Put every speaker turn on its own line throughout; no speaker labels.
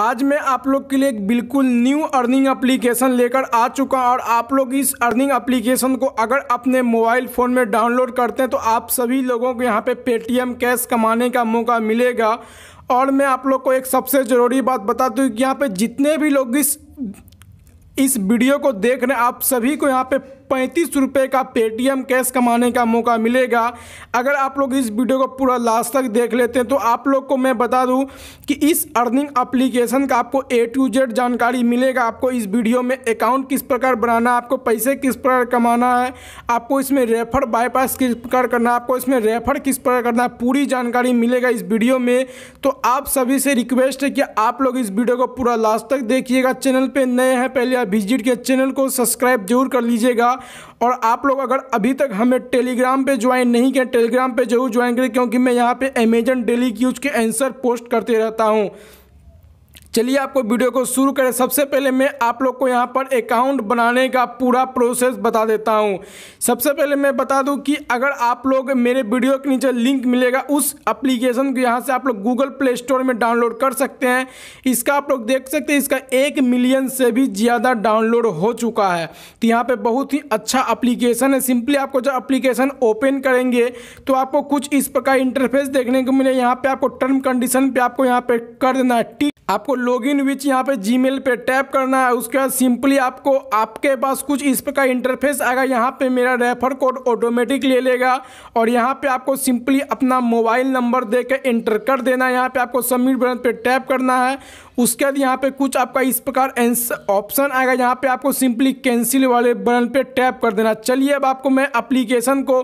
आज मैं आप लोग के लिए एक बिल्कुल न्यू अर्निंग एप्लीकेशन लेकर आ चुका और आप लोग इस अर्निंग एप्लीकेशन को अगर अपने मोबाइल फ़ोन में डाउनलोड करते हैं तो आप सभी लोगों को यहाँ पे पेटीएम कैश कमाने का मौका मिलेगा और मैं आप लोग को एक सबसे ज़रूरी बात बता दूँ कि यहाँ पे जितने भी लोग इस इस वीडियो को देख रहे हैं आप सभी को यहाँ पे पैंतीस रुपये का पेटीएम कैश कमाने का मौका मिलेगा अगर आप लोग इस वीडियो को पूरा लास्ट तक देख लेते हैं तो आप लोग को मैं बता दूं कि इस अर्निंग एप्लीकेशन का आपको ए टू जेड जानकारी मिलेगा आपको इस वीडियो में अकाउंट किस प्रकार बनाना आपको पैसे किस प्रकार कमाना है आपको इसमें रेफर बाईपास किस प्रकार करना आपको इसमें रेफर किस प्रकार करना पूरी जानकारी मिलेगा इस वीडियो में तो आप सभी से रिक्वेस्ट है कि आप लोग इस वीडियो को पूरा लास्ट तक देखिएगा चैनल पर नए हैं पहले आप विजिट के चैनल को सब्सक्राइब जरूर कर लीजिएगा और आप लोग अगर अभी तक हमें टेलीग्राम पे ज्वाइन नहीं किया टेलीग्राम पे जरूर ज्वाइन करें क्योंकि मैं यहाँ पे अमेजन डेली की उसके आंसर पोस्ट करते रहता हूँ चलिए आपको वीडियो को शुरू करें सबसे पहले मैं आप लोग को यहाँ पर अकाउंट बनाने का पूरा प्रोसेस बता देता हूँ सबसे पहले मैं बता दूँ कि अगर आप लोग मेरे वीडियो के नीचे लिंक मिलेगा उस एप्लीकेशन को यहाँ से आप लोग गूगल प्ले स्टोर में डाउनलोड कर सकते हैं इसका आप लोग देख सकते हैं इसका एक मिलियन से भी ज़्यादा डाउनलोड हो चुका है तो यहाँ पर बहुत ही अच्छा अप्लीकेशन है सिंपली आपको जब अप्लीकेशन ओपन करेंगे तो आपको कुछ इस प्रकार इंटरफेस देखने को मिले यहाँ पर आपको टर्म कंडीशन पर आपको यहाँ पर कर देना है टिक आपको लॉगिन विच यहाँ पे जीमेल पे टैप करना है उसके बाद सिंपली आपको आपके पास कुछ इस प्रकार इंटरफेस आएगा यहाँ पे मेरा रेफर कोड ऑटोमेटिक ले लेगा और यहाँ पे आपको सिंपली अपना मोबाइल नंबर दे कर एंटर कर देना है यहाँ पर आपको सबमिट बटन पे टैप करना है उसके बाद यहाँ पे कुछ आपका इस प्रकार ऑप्शन आएगा यहाँ पे आपको सिंपली कैंसिल वाले बटन पे टैप कर देना चलिए अब आपको मैं अप्लीकेशन को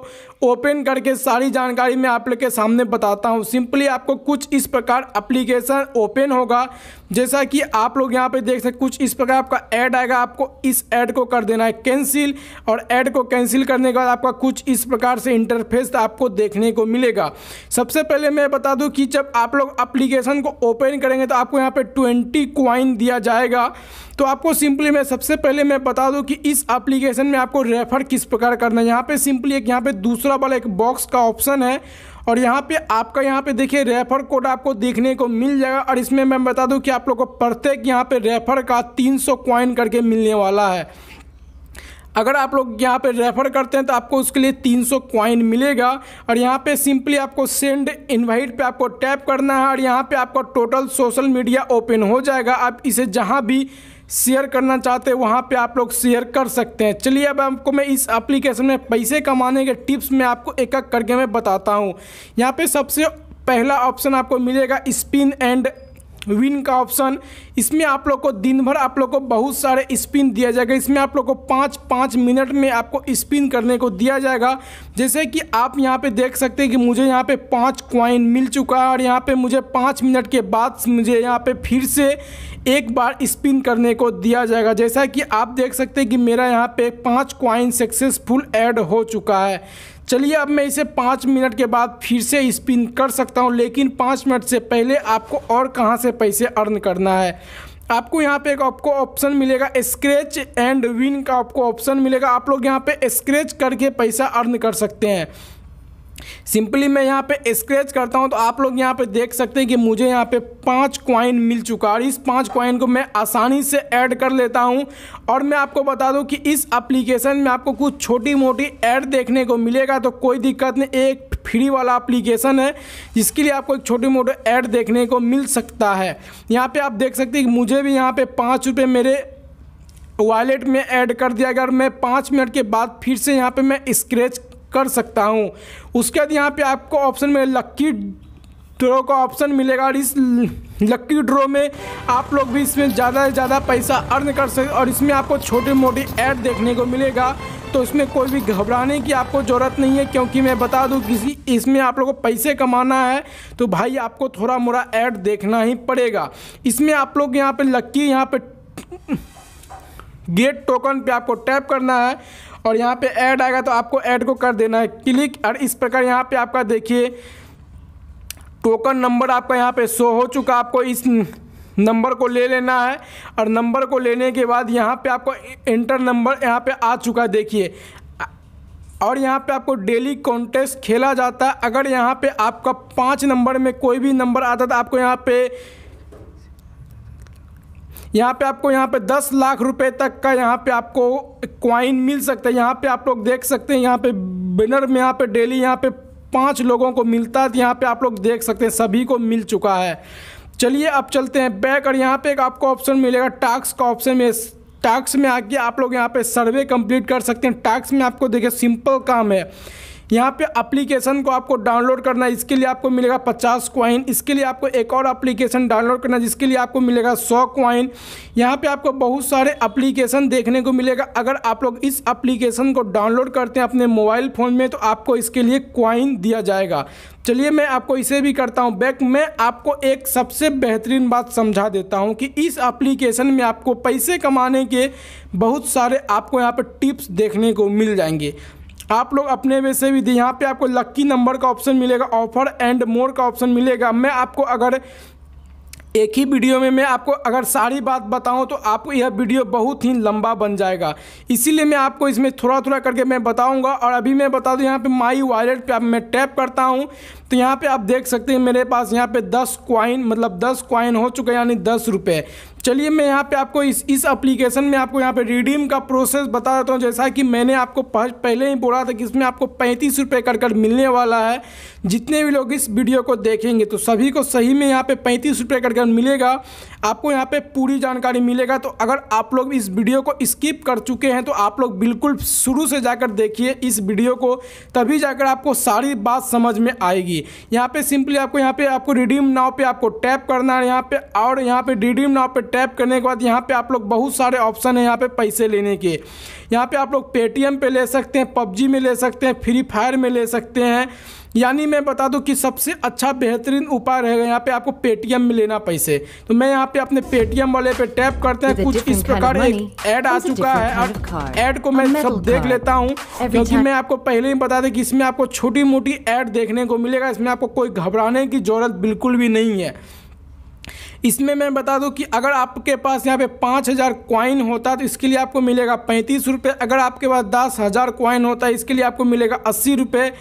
ओपन करके सारी जानकारी मैं आप लोग के सामने बताता हूँ सिंपली आपको कुछ इस प्रकार अप्लीकेशन ओपन होगा जैसा कि आप लोग यहाँ पे देख सकते कुछ इस प्रकार आपका ऐड आएगा आपको इस ऐड को कर देना है कैंसिल और ऐड को कैंसिल करने के बाद आपका कुछ इस प्रकार से इंटरफेस आपको देखने को मिलेगा सबसे पहले मैं बता दूँ कि जब आप लोग अप्लीकेशन को ओपन करेंगे तो आपको यहाँ पर ट्वेंटी क्वाइन दिया जाएगा तो आपको सिंपली मैं सबसे पहले मैं बता दूँ कि इस एप्लीकेशन में आपको रेफर किस प्रकार करना है यहाँ पर सिंपली एक यहाँ पे दूसरा वाला एक बॉक्स का ऑप्शन है और यहाँ पे आपका यहाँ पे देखिए रेफर कोड आपको देखने को मिल जाएगा और इसमें मैं बता दूँ कि आप लोग को प्रत्येक यहाँ पे रेफर का 300 क्वाइन करके मिलने वाला है अगर आप लोग यहाँ पे रेफ़र करते हैं तो आपको उसके लिए 300 सौ क्वाइन मिलेगा और यहाँ पे सिंपली आपको सेंड इनवाइट पे आपको टैप करना है और यहाँ पे आपका टोटल सोशल मीडिया ओपन हो जाएगा आप इसे जहाँ भी शेयर करना चाहते हैं वहाँ पे आप लोग शेयर कर सकते हैं चलिए अब आपको मैं इस एप्लीकेशन में पैसे कमाने के टिप्स में आपको एक एक करके मैं बताता हूँ यहाँ पे सबसे पहला ऑप्शन आपको मिलेगा स्पिन एंड विन का ऑप्शन इसमें आप लोग को दिन भर आप लोग को बहुत सारे स्पिन दिया जाएगा इसमें आप लोग को पाँच पाँच मिनट में आपको स्पिन करने को दिया जाएगा जैसे कि आप यहाँ पे देख सकते हैं कि मुझे यहाँ पे पाँच क्वाइन मिल चुका है और यहाँ पे मुझे पाँच मिनट के बाद मुझे यहाँ पे फिर से एक बार स्पिन करने को दिया जाएगा जैसा कि आप देख सकते हैं कि मेरा यहाँ पे पाँच क्वाइन सक्सेसफुल ऐड हो चुका है चलिए अब मैं इसे पाँच मिनट के बाद फिर से स्पिन कर सकता हूँ लेकिन पाँच मिनट से पहले आपको और कहाँ से पैसे अर्न करना है आपको यहाँ पे एक आपको ऑप्शन मिलेगा स्क्रैच एंड विन का आपको ऑप्शन मिलेगा आप लोग यहाँ पे स्क्रैच करके पैसा अर्न कर सकते हैं सिंपली मैं यहाँ पे स्क्रैच करता हूँ तो आप लोग यहाँ पे देख सकते हैं कि मुझे यहाँ पे पाँच कॉइन मिल चुका है और इस पाँच कॉइन को मैं आसानी से ऐड कर लेता हूँ और मैं आपको बता दूँ कि इस एप्लीकेशन में आपको कुछ छोटी मोटी ऐड देखने को मिलेगा तो कोई दिक्कत नहीं एक फ्री वाला एप्लीकेशन है जिसके लिए आपको एक छोटे मोटी ऐड देखने को मिल सकता है यहाँ पर आप देख सकते हैं कि मुझे भी यहाँ पे पाँच रुपये मेरे वॉलेट में ऐड कर दिया गया और मैं पाँच मिनट के बाद फिर से यहाँ पे मैं स्क्रैच कर सकता हूँ उसके बाद यहाँ पे आपको ऑप्शन में लक्की ड्रॉ का ऑप्शन मिलेगा और इस लक्की ड्रॉ में आप लोग भी इसमें ज़्यादा से ज़्यादा पैसा अर्न कर सकते और इसमें आपको छोटी मोटी ऐड देखने को मिलेगा तो इसमें कोई भी घबराने की आपको ज़रूरत नहीं है क्योंकि मैं बता दूं किसी इसमें आप लोगों को पैसे कमाना है तो भाई आपको थोड़ा मोड़ा ऐड देखना ही पड़ेगा इसमें आप लोग यहाँ पर लक्की यहाँ पर गेट टोकन पे आपको टैप करना है और यहाँ पे ऐड आएगा तो आपको ऐड को कर देना है क्लिक और इस प्रकार यहाँ पे आपका देखिए टोकन नंबर आपका यहाँ पे शो हो चुका आपको इस नंबर को ले लेना है और नंबर को लेने के बाद यहाँ पे आपको इंटर नंबर यहाँ पे आ चुका है देखिए और यहाँ पे आपको डेली कॉन्टेस्ट खेला जाता है अगर यहाँ पे आपका पाँच नंबर में कोई भी नंबर आता था तो आपको यहाँ पे यहाँ पे आपको यहाँ पे दस लाख रुपए तक का यहाँ पे आपको क्वाइन मिल सकता है यहाँ पे आप लोग देख सकते हैं यहाँ पे बिनर में यहाँ पे डेली यहाँ पे पाँच लोगों को मिलता है यहाँ पे आप लोग देख सकते हैं सभी को मिल चुका है चलिए अब चलते हैं बैक और यहाँ पे एक आपको ऑप्शन मिलेगा टास्क का ऑप्शन में टास्क में आके आप लोग यहाँ पे सर्वे कंप्लीट कर सकते हैं टास्क में आपको देखिए सिंपल काम है यहाँ पे अप्लीकेशन को आपको डाउनलोड करना इसके लिए आपको मिलेगा पचास क्वाइन इसके लिए आपको एक और अप्लीकेशन डाउनलोड करना जिसके लिए आपको मिलेगा सौ क्वाइन यहाँ पे आपको बहुत सारे अप्लीकेशन देखने को मिलेगा अगर आप लोग इस अप्लीकेशन को डाउनलोड करते हैं अपने मोबाइल फ़ोन में तो आपको इसके लिए क्वाइन दिया जाएगा चलिए मैं आपको इसे भी करता हूँ बैक मैं आपको एक सबसे बेहतरीन बात समझा देता हूँ कि इस एप्लीकेशन में आपको पैसे कमाने के बहुत सारे आपको यहाँ पर टिप्स देखने को मिल जाएंगे आप लोग अपने में से भी दें यहाँ पे आपको लक्की नंबर का ऑप्शन मिलेगा ऑफर एंड मोर का ऑप्शन मिलेगा मैं आपको अगर एक ही वीडियो में मैं आपको अगर सारी बात बताऊं तो आपको यह वीडियो बहुत ही लंबा बन जाएगा इसीलिए मैं आपको इसमें थोड़ा थोड़ा करके मैं बताऊंगा और अभी मैं बता दूं यहाँ पे माई वॉलेट पे मैं टैप करता हूँ तो यहाँ पे आप देख सकते हैं मेरे पास यहाँ पे दस क्वाइन मतलब दस क्वाइन हो चुके हैं यानी दस रुपये चलिए मैं यहाँ पे आपको इस इस एप्लीकेशन में आपको यहाँ पे रिडीम का प्रोसेस बता देता हूँ जैसा कि मैंने आपको पहले ही बोला था कि इसमें आपको पैंतीस रुपये कर कर मिलने वाला है जितने भी लोग इस वीडियो को देखेंगे तो सभी को सही में यहाँ पे पैंतीस रुपये कर कर मिलेगा आपको यहाँ पे पूरी जानकारी मिलेगा तो अगर आप लोग इस वीडियो को स्किप कर चुके हैं तो आप लोग बिल्कुल शुरू से जाकर देखिए इस वीडियो को तभी जाकर आपको सारी बात समझ में आएगी यहाँ पर सिंपली आपको यहाँ पर आपको रिडीम नाव पर आपको टैप करना है यहाँ पर और यहाँ पर रिडीम नाव पर टैप करने के बाद यहाँ पे आप लोग बहुत सारे ऑप्शन हैं यहाँ पे पैसे लेने के यहाँ पे आप लोग पेटीएम पे ले सकते हैं पबजी में ले सकते हैं फ्री फायर में ले सकते हैं यानी मैं बता दूं कि सबसे अच्छा बेहतरीन उपाय रहेगा यहाँ पे आपको पेटीएम में लेना पैसे तो मैं यहाँ पे अपने पेटीएम वाले पे टैप करते हैं कुछ इस प्रकार एक ऐड आ चुका है और ऐड को मैं सब देख लेता हूँ क्योंकि मैं आपको पहले ही बता दें कि इसमें आपको छोटी मोटी ऐड देखने को मिलेगा इसमें आपको कोई घबराने की जरूरत बिल्कुल भी नहीं है इसमें मैं बता दूं कि अगर आपके पास यहाँ पे पाँच हज़ार क्वाइन होता तो इसके लिए आपको मिलेगा पैंतीस रुपये अगर आपके पास दस हज़ार क्वाइन होता इसके लिए आपको मिलेगा अस्सी रुपये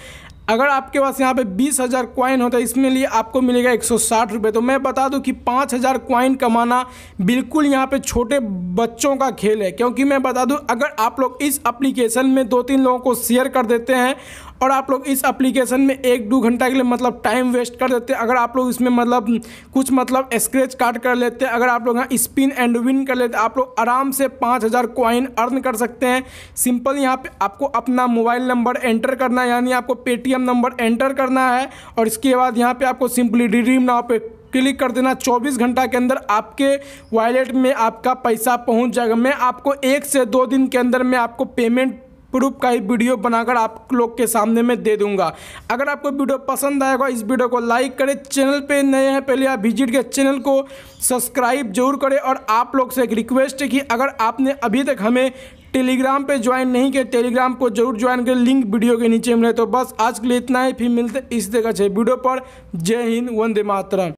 अगर आपके पास यहाँ पे बीस हज़ार क्वाइन होता है इसमें लिए आपको मिलेगा एक सौ साठ रुपये तो मैं बता दूँ कि पाँच हज़ार क्वाइन कमाना बिल्कुल यहाँ पे छोटे बच्चों का खेल है क्योंकि मैं बता दूँ अगर आप लोग इस एप्लीकेशन में दो तीन लोगों को शेयर कर देते हैं और आप लोग इस एप्लीकेशन में एक दो घंटा के लिए मतलब टाइम वेस्ट कर देते हैं अगर आप लोग इसमें मतलब कुछ मतलब स्क्रेच कार्ड कर लेते हैं अगर आप लोग यहाँ स्पिन एंड विन कर लेते हैं आप लोग आराम से पाँच हज़ार कॉइन अर्न कर सकते हैं सिंपल यहाँ पे आपको अपना मोबाइल नंबर एंटर करना है यानी आपको पेटीएम नंबर एंटर करना है और इसके बाद यहाँ पर आपको सिंपली डिडीम नाव पे क्लिक कर देना 24 घंटा के अंदर आपके वॉलेट में आपका पैसा पहुंच जाएगा मैं आपको एक से दो दिन के अंदर में आपको पेमेंट प्रूफ का ही वीडियो बनाकर आप लोग के सामने में दे दूंगा अगर आपको वीडियो पसंद आएगा इस वीडियो को लाइक करें चैनल पे नए हैं पहले आप विजिट के चैनल को सब्सक्राइब जरूर करें और आप लोग से एक रिक्वेस्ट है कि अगर आपने अभी तक हमें टेलीग्राम पे ज्वाइन नहीं किया टेलीग्राम को जरूर ज्वाइन करें लिंक वीडियो के नीचे मिले तो बस आज के लिए इतना ही फिर मिलते इस जगह से वीडियो पर जय हिंद वंदे मातरम